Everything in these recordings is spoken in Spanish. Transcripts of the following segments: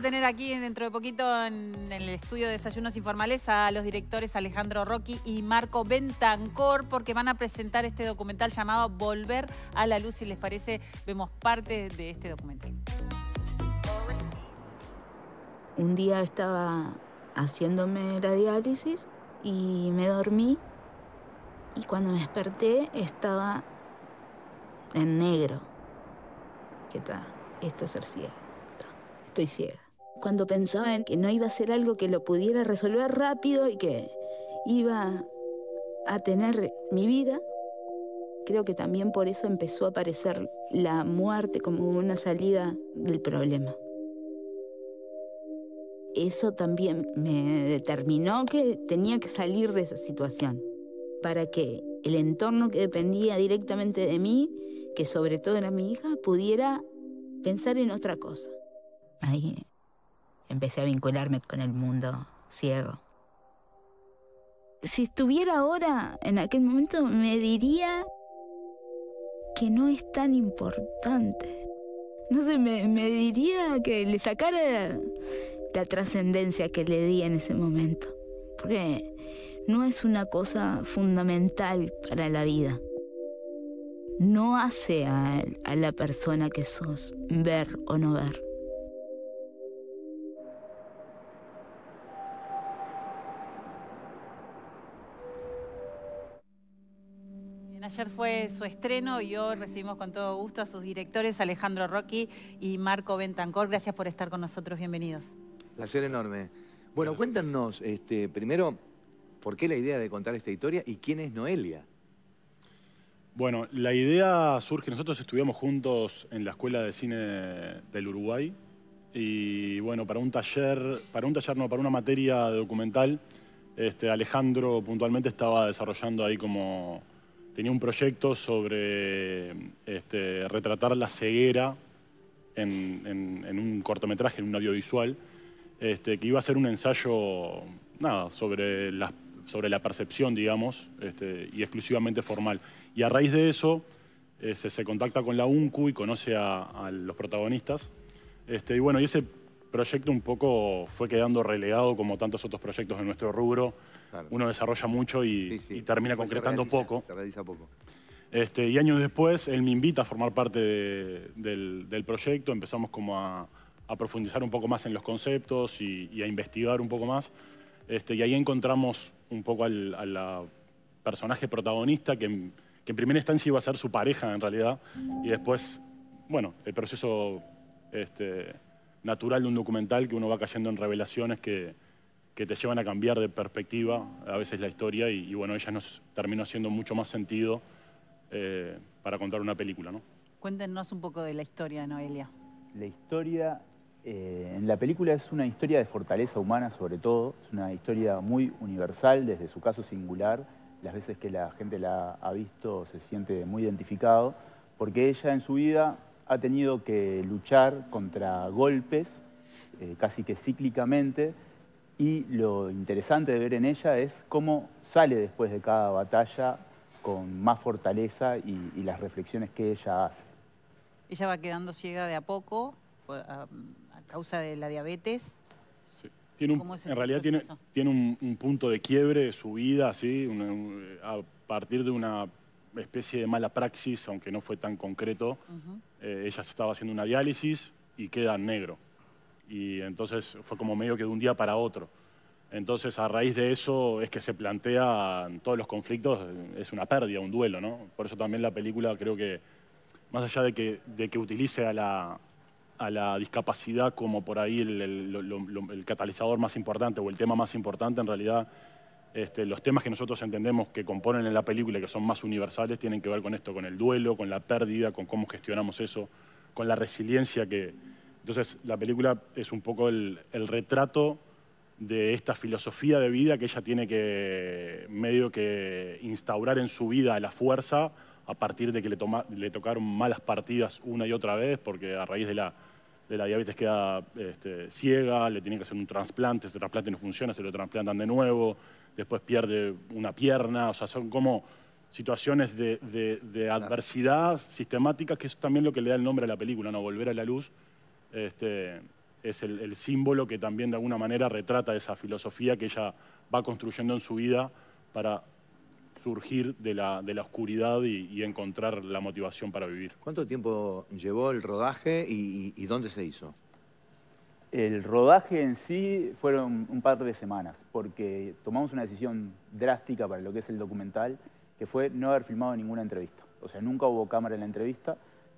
tener aquí dentro de poquito en el estudio de Desayunos Informales a los directores Alejandro Rocky y Marco Bentancor porque van a presentar este documental llamado Volver a la Luz. Si les parece, vemos parte de este documental. Un día estaba haciéndome la diálisis y me dormí y cuando me desperté estaba en negro. ¿Qué tal? Esto es ser ciega. Estoy ciega cuando pensaba en que no iba a ser algo que lo pudiera resolver rápido y que iba a tener mi vida, creo que también por eso empezó a aparecer la muerte como una salida del problema. Eso también me determinó que tenía que salir de esa situación para que el entorno que dependía directamente de mí, que sobre todo era mi hija, pudiera pensar en otra cosa. Ahí empecé a vincularme con el mundo ciego. Si estuviera ahora, en aquel momento, me diría que no es tan importante. No sé, me, diría que le sacara la, trascendencia que le di en ese momento. Porque no es una cosa fundamental para la vida. No hace a la persona que sos ver o no ver. Ayer fue su estreno y hoy recibimos con todo gusto a sus directores Alejandro Rocky y Marco Bentancor. Gracias por estar con nosotros, bienvenidos. Placer enorme. Bueno, cuéntanos este, primero, ¿por qué la idea de contar esta historia y quién es Noelia? Bueno, la idea surge, nosotros estudiamos juntos en la Escuela de Cine del Uruguay y bueno, para un taller, para un taller no, para una materia documental, este, Alejandro puntualmente estaba desarrollando ahí como tenía un proyecto sobre este, retratar la ceguera en, un cortometraje, en un audiovisual, este, que iba a ser un ensayo nada, sobre, la, sobre la percepción, digamos, este, y exclusivamente formal. Y a raíz de eso se, este, se, contacta con la UNCU y conoce a, a los protagonistas. y bueno, y ese proyecto un poco fue quedando relegado como tantos otros proyectos en nuestro rubro. Uno desarrolla mucho y, termina concretando poco. y años después él me invita a formar parte del, proyecto, empezamos como a, profundizar un poco más en los conceptos y, a investigar un poco más. Este, y ahí encontramos un poco al, personaje protagonista que, en primera instancia iba a ser su pareja en realidad y después, bueno, el proceso... Este, natural de un documental que uno va cayendo en revelaciones que, te llevan a cambiar de perspectiva a veces la historia y, bueno, ella nos terminó haciendo mucho más sentido eh, para contar una película, ¿no? Cuéntenos un poco de la historia Noelia. La historia eh, en la película es una historia de fortaleza humana sobre todo, es una historia muy universal desde su caso singular, las veces que la gente la ha visto se siente muy identificado, porque ella en su vida ha tenido que luchar contra golpes eh, casi que cíclicamente y lo interesante de ver en ella es cómo sale después de cada batalla con más fortaleza y, las reflexiones que ella hace. Ella va quedando ciega de a poco a, causa de la diabetes. Sí. Tiene en realidad tiene, un, punto de quiebre subida, su vida, a partir de una especie de mala praxis, aunque no fue tan concreto. Eh, ella estaba haciendo una diálisis y queda negro. Y entonces fue como medio que de un día para otro. Entonces, a raíz de eso es que se plantean todos los conflictos, es una pérdida, un duelo, ¿no? Por eso también la película creo que, más allá de que, utilice a la, a la discapacidad como por ahí el catalizador más importante o el tema más importante, en realidad este, los temas que nosotros entendemos que componen en la película, que son más universales, tienen que ver con esto, con el duelo, con la pérdida, con cómo gestionamos eso, con la resiliencia que... Entonces, la película es un poco el, retrato de esta filosofía de vida que ella tiene que medio que instaurar en su vida a la fuerza a partir de que le, tocaron malas partidas una y otra vez, porque a raíz de la, diabetes queda este, ciega, le tienen que hacer un trasplante, ese trasplante no funciona, se lo trasplantan de nuevo después pierde una pierna, o sea, son como situaciones de, adversidad sistemática, que es también lo que le da el nombre a la película, ¿no? Volver a la luz este, es el, símbolo que también de alguna manera retrata esa filosofía que ella va construyendo en su vida para surgir de la, oscuridad y, encontrar la motivación para vivir. ¿Cuánto tiempo llevó el rodaje y dónde se hizo? El rodaje en sí fueron un par de semanas, porque tomamos una decisión drástica para lo que es el documental, que fue no haber filmado ninguna entrevista. O sea, nunca hubo cámara en la entrevista,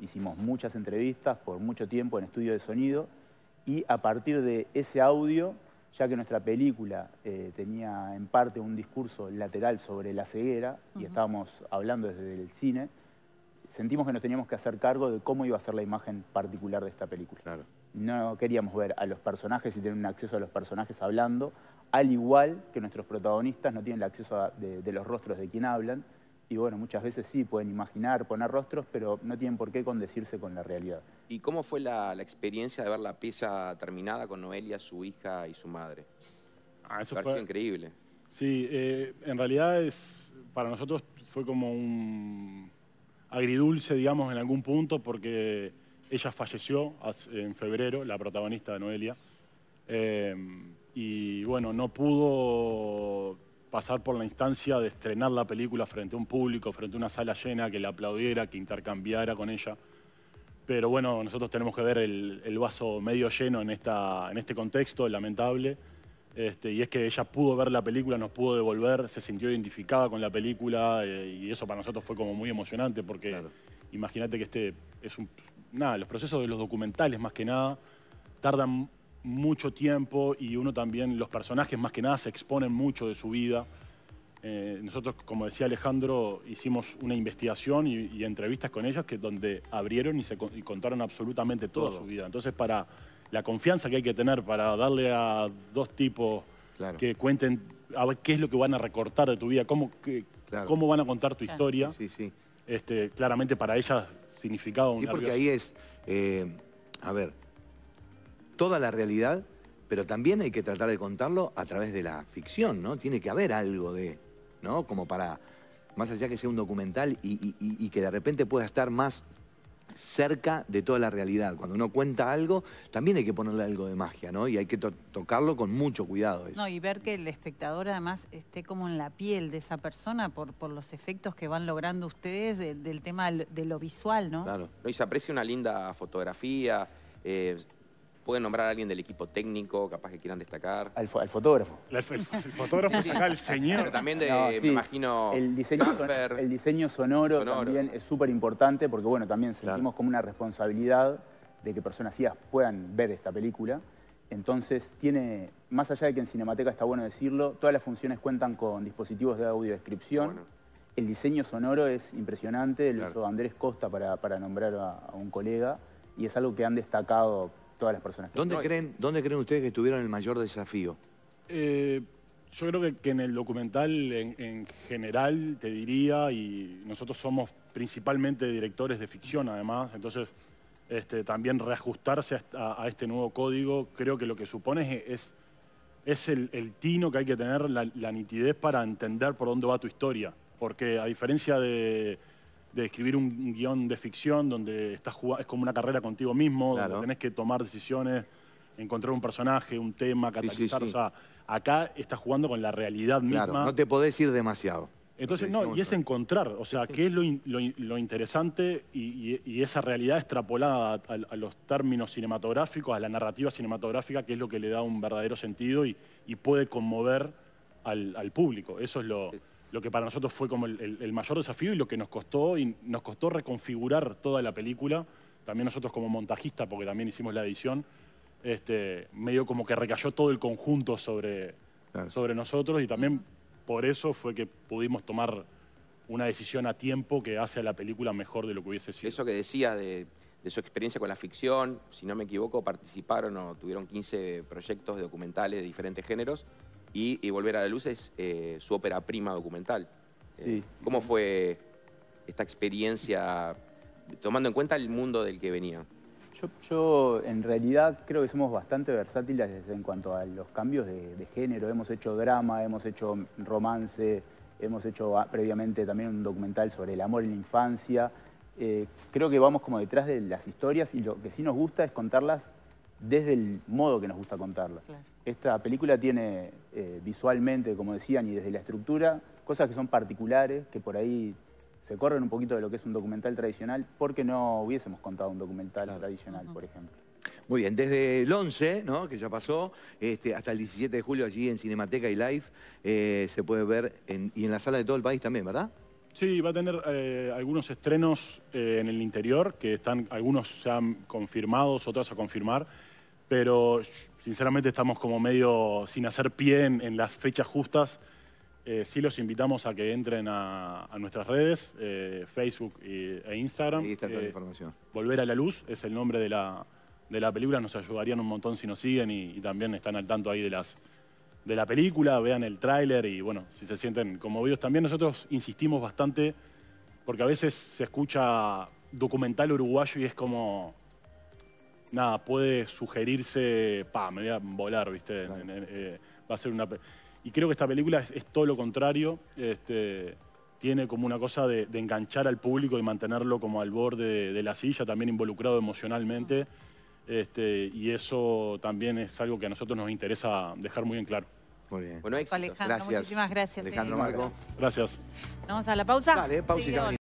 hicimos muchas entrevistas por mucho tiempo en estudio de sonido, y a partir de ese audio, ya que nuestra película eh, tenía en parte un discurso lateral sobre la ceguera, y estábamos hablando desde el cine, sentimos que nos teníamos que hacer cargo de cómo iba a ser la imagen particular de esta película. Claro. No queríamos ver a los personajes y tener un acceso a los personajes hablando, al igual que nuestros protagonistas no tienen el acceso de, los rostros de quien hablan. Y bueno, muchas veces sí, pueden imaginar, poner rostros, pero no tienen por qué condecirse con la realidad. ¿Y cómo fue la, experiencia de ver la pieza terminada con Noelia, su hija y su madre? Ah, eso increíble. Sí, eh, en realidad es, para nosotros fue como un agridulce, digamos, en algún punto, porque ella falleció en febrero, la protagonista de Noelia. Eh, y bueno, no pudo pasar por la instancia de estrenar la película frente a un público, frente a una sala llena, que la aplaudiera, que intercambiara con ella. Pero bueno, nosotros tenemos que ver el, vaso medio lleno en, en este contexto lamentable. Este, y es que ella pudo ver la película, nos pudo devolver, se sintió identificada con la película eh, y eso para nosotros fue como muy emocionante porque imagínate que este es un... Nada, los procesos de los documentales más que nada tardan mucho tiempo y uno también, los personajes más que nada se exponen mucho de su vida. Eh, nosotros, como decía Alejandro, hicimos una investigación y, entrevistas con ellas que donde abrieron y, se, contaron absolutamente toda su vida. Entonces, para la confianza que hay que tener para darle a dos tipos que cuenten qué es lo que van a recortar de tu vida, cómo, cómo van a contar tu historia. Sí, sí. Este, claramente para ellas significaba un Sí, porque ahí es, eh, a ver, toda la realidad, pero también hay que tratar de contarlo a través de la ficción, ¿no? Tiene que haber algo de, ¿no? Como para, más allá que sea un documental y que de repente pueda estar más cerca de toda la realidad. Cuando uno cuenta algo, también hay que ponerle algo de magia, ¿no? Y hay que tocarlo con mucho cuidado. No, y ver que el espectador además esté como en la piel de esa persona por, los efectos que van logrando ustedes del tema de lo visual, ¿no? Claro. y se aprecia una linda fotografía, eh, Pueden nombrar a alguien del equipo técnico, capaz que quieran destacar. Al, fotógrafo. El, fotógrafo es el señor. Pero también me imagino, el diseño, sonoro, también es súper importante porque, bueno, también sentimos como una responsabilidad de que personas ciegas puedan ver esta película. Entonces tiene, más allá de que en Cinemateca está bueno decirlo, todas las funciones cuentan con dispositivos de audiodescripción. El diseño sonoro es impresionante, lo hizo Andrés Costa para, nombrar a, un colega, y es algo que han destacado todas las personas. ¿Dónde, creen, ¿Dónde creen ustedes que tuvieron el mayor desafío? Eh, yo creo que, en el documental en, general te diría, y nosotros somos principalmente directores de ficción además, entonces este, también reajustarse a, este nuevo código, creo que lo que supone es, es el, tino que hay que tener, la nitidez para entender por dónde va tu historia. Porque a diferencia de de escribir un guión de ficción donde estás es como una carrera contigo mismo, donde tenés que tomar decisiones, encontrar un personaje, un tema, catalizar. O sea, acá estás jugando con la realidad misma. no te podés ir demasiado. Entonces, no, y es encontrar, o sea, qué es lo, interesante y, esa realidad extrapolada a, los términos cinematográficos, a la narrativa cinematográfica, que es lo que le da un verdadero sentido y, puede conmover al, al, público. Eso es lo... Eh, lo que para nosotros fue como el, mayor desafío y lo que nos costó, y nos costó reconfigurar toda la película, también nosotros como montajista, porque también hicimos la edición, este, medio como que recayó todo el conjunto sobre, sobre nosotros y también por eso fue que pudimos tomar una decisión a tiempo que hace a la película mejor de lo que hubiese sido. Eso que decías de, de, su experiencia con la ficción, si no me equivoco, participaron o tuvieron 15 proyectos de documentales de diferentes géneros y, Volver a la Luz es eh, su ópera prima documental. Eh, ¿Cómo fue esta experiencia, tomando en cuenta el mundo del que venía? Yo, en realidad creo que somos bastante versátiles en cuanto a los cambios de, género. Hemos hecho drama, hemos hecho romance, hemos hecho ah, previamente también un documental sobre el amor en la infancia. Eh, creo que vamos como detrás de las historias y lo que sí nos gusta es contarlas desde el modo que nos gusta contarla. Esta película tiene eh, visualmente, como decían, y desde la estructura, cosas que son particulares, que por ahí se corren un poquito de lo que es un documental tradicional, porque no hubiésemos contado un documental tradicional, por ejemplo. Muy bien, desde el 11, ¿no? que ya pasó, este, hasta el 17 de julio allí en Cinemateca y Live, eh, se puede ver, y en la sala de todo el país también, ¿verdad? Sí, va a tener eh, algunos estrenos en el interior, que están algunos ya confirmados, otros a confirmar pero sinceramente estamos como medio sin hacer pie en, las fechas justas. Eh, sí los invitamos a que entren a, nuestras redes, eh, Facebook e Instagram. Ahí toda eh, información. Volver a la Luz es el nombre de la, película, nos ayudarían un montón si nos siguen y, también están al tanto ahí de las, de la película, vean el tráiler y bueno, si se sienten conmovidos también. Nosotros insistimos bastante porque a veces se escucha documental uruguayo y es como nada, puede sugerirse, pa, me voy a volar, ¿viste? Eh, va a ser una... Y creo que esta película es, todo lo contrario. Este, tiene como una cosa de, enganchar al público y mantenerlo como al borde de, la silla, también involucrado emocionalmente. Este, y eso también es algo que a nosotros nos interesa dejar muy en claro. Muy bien. Bueno, Alejandro, muchísimas gracias. Alejandro eh. Marco. Gracias. Vamos a la pausa. Vale, pausa y